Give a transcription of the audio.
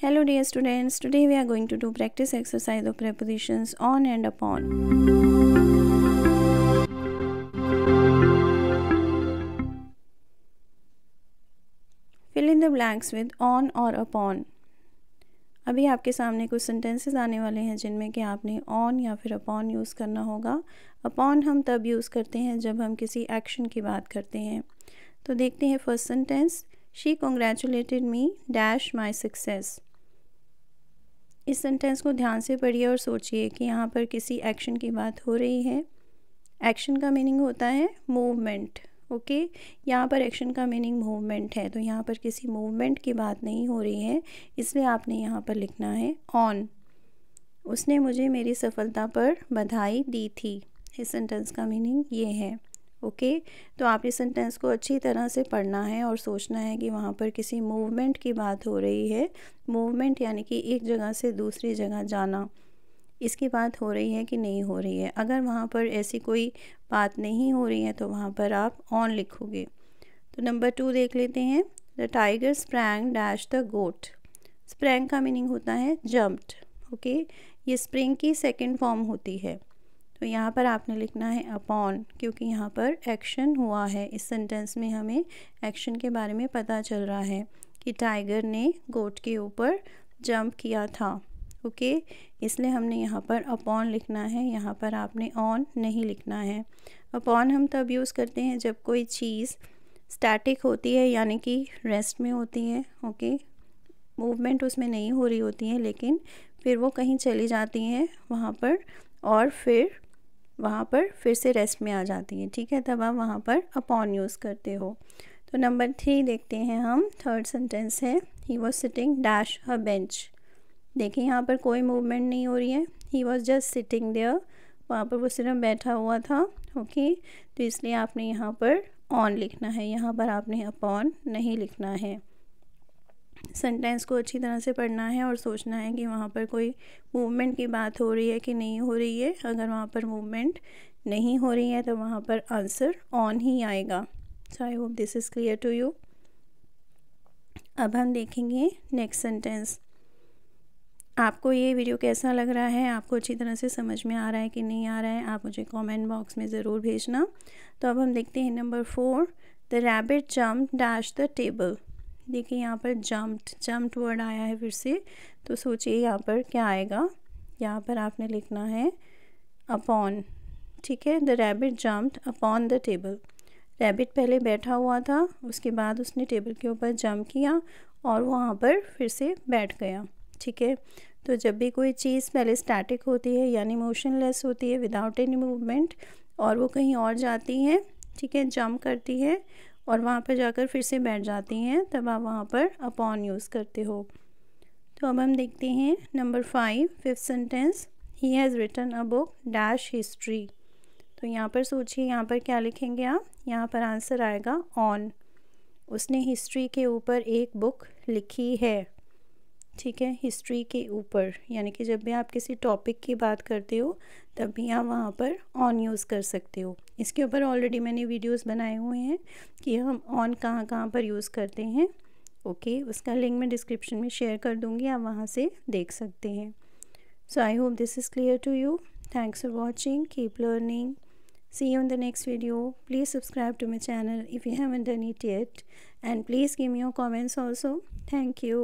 Hello dear students, today we are going to do practice exercise of prepositions on and upon. Fill in the blanks with on और upon. अभी आपके सामने कुछ sentences आने वाले हैं जिनमें कि आपने ऑन या फिर अपॉन यूज़ करना होगा अपॉन हम तब यूज़ करते हैं जब हम किसी एक्शन की बात करते हैं तो देखते हैं first sentence she congratulated me dash my success इस सेंटेंस को ध्यान से पढ़िए और सोचिए कि यहाँ पर किसी एक्शन की बात हो रही है एक्शन का मीनिंग होता है मूवमेंट ओके okay? यहाँ पर एक्शन का मीनिंग मूवमेंट है तो यहाँ पर किसी मूवमेंट की बात नहीं हो रही है इसलिए आपने यहाँ पर लिखना है ऑन उसने मुझे मेरी सफलता पर बधाई दी थी इस सेंटेंस का मीनिंग ये है ओके तो आप इस सेंटेंस को अच्छी तरह से पढ़ना है और सोचना है कि वहाँ पर किसी मूवमेंट की बात हो रही है मूवमेंट यानी कि एक जगह से दूसरी जगह जाना इसकी बात हो रही है कि नहीं हो रही है अगर वहाँ पर ऐसी कोई बात नहीं हो रही है तो वहाँ पर आप ऑन लिखोगे तो नंबर टू देख लेते हैं the tiger sprang dash the goat sprang का मीनिंग होता है जम्प्ड ओके ये स्प्रिंग की सेकेंड फॉर्म होती है तो यहाँ पर आपने लिखना है अपॉन क्योंकि यहाँ पर एक्शन हुआ है इस सेंटेंस में हमें एक्शन के बारे में पता चल रहा है कि टाइगर ने गोट के ऊपर जंप किया था ओके okay? इसलिए हमने यहाँ पर अपॉन लिखना है यहाँ पर आपने ऑन नहीं लिखना है अपॉन हम तब यूज़ करते हैं जब कोई चीज़ स्टैटिक होती है यानी कि रेस्ट में होती है ओके मूवमेंट उसमें नहीं हो रही होती है लेकिन फिर वो कहीं चली जाती हैं वहाँ पर और फिर वहाँ पर फिर से रेस्ट में आ जाती है ठीक है तब आप वहाँ पर अपॉन यूज़ करते हो तो नंबर थ्री देखते हैं हम थर्ड सेंटेंस है he was sitting dash a bench देखिए यहाँ पर कोई मूवमेंट नहीं हो रही है he was just sitting there वहाँ पर वो सिर्फ बैठा हुआ था ओके तो इसलिए आपने यहाँ पर ऑन लिखना है यहाँ पर आपने अपॉन नहीं लिखना है सेंटेंस को अच्छी तरह से पढ़ना है और सोचना है कि वहाँ पर कोई मूवमेंट की बात हो रही है कि नहीं हो रही है अगर वहाँ पर मूवमेंट नहीं हो रही है तो वहाँ पर आंसर ऑन ही आएगा so I hope this is clear to you अब हम देखेंगे नेक्स्ट सेंटेंस आपको ये वीडियो कैसा लग रहा है आपको अच्छी तरह से समझ में आ रहा है कि नहीं आ रहा है आप मुझे कमेंट बॉक्स में ज़रूर भेजना तो अब हम देखते हैं number four the rabbit jump dash the table देखिए यहाँ पर जम्प्ड जम्प्ड वर्ड आया है फिर से तो सोचिए यहाँ पर क्या आएगा यहाँ पर आपने लिखना है अपॉन ठीक है the rabbit jumped upon the table rabbit पहले बैठा हुआ था उसके बाद उसने टेबल के ऊपर जम किया और वहाँ पर फिर से बैठ गया ठीक है तो जब भी कोई चीज़ पहले स्टैटिक होती है यानी मोशनलेस होती है विदाउट एनी मूवमेंट और वो कहीं और जाती है ठीक है जम्प करती है और वहाँ पर जाकर फिर से बैठ जाती हैं तब आप वहाँ पर अपॉन यूज़ करते हो तो अब हम देखते हैं number five fifth sentence he has return a book dash history तो यहाँ पर सोचिए यहाँ पर क्या लिखेंगे आप यहाँ पर आंसर आएगा ऑन उसने हिस्ट्री के ऊपर एक बुक लिखी है ठीक है हिस्ट्री के ऊपर यानी कि जब भी आप किसी टॉपिक की बात करते हो तब भी आप वहाँ पर ऑन यूज़ कर सकते हो इसके ऊपर ऑलरेडी मैंने वीडियोस बनाए हुए हैं कि हम ऑन कहाँ कहाँ पर यूज़ करते हैं ओके उसका लिंक मैं डिस्क्रिप्शन में शेयर कर दूँगी आप वहाँ से देख सकते हैं so I hope this is clear to you thanks for watching keep learning See you in the next video. Please subscribe to my channel if you haven't done it yet. And please give me your comments also. Thank you.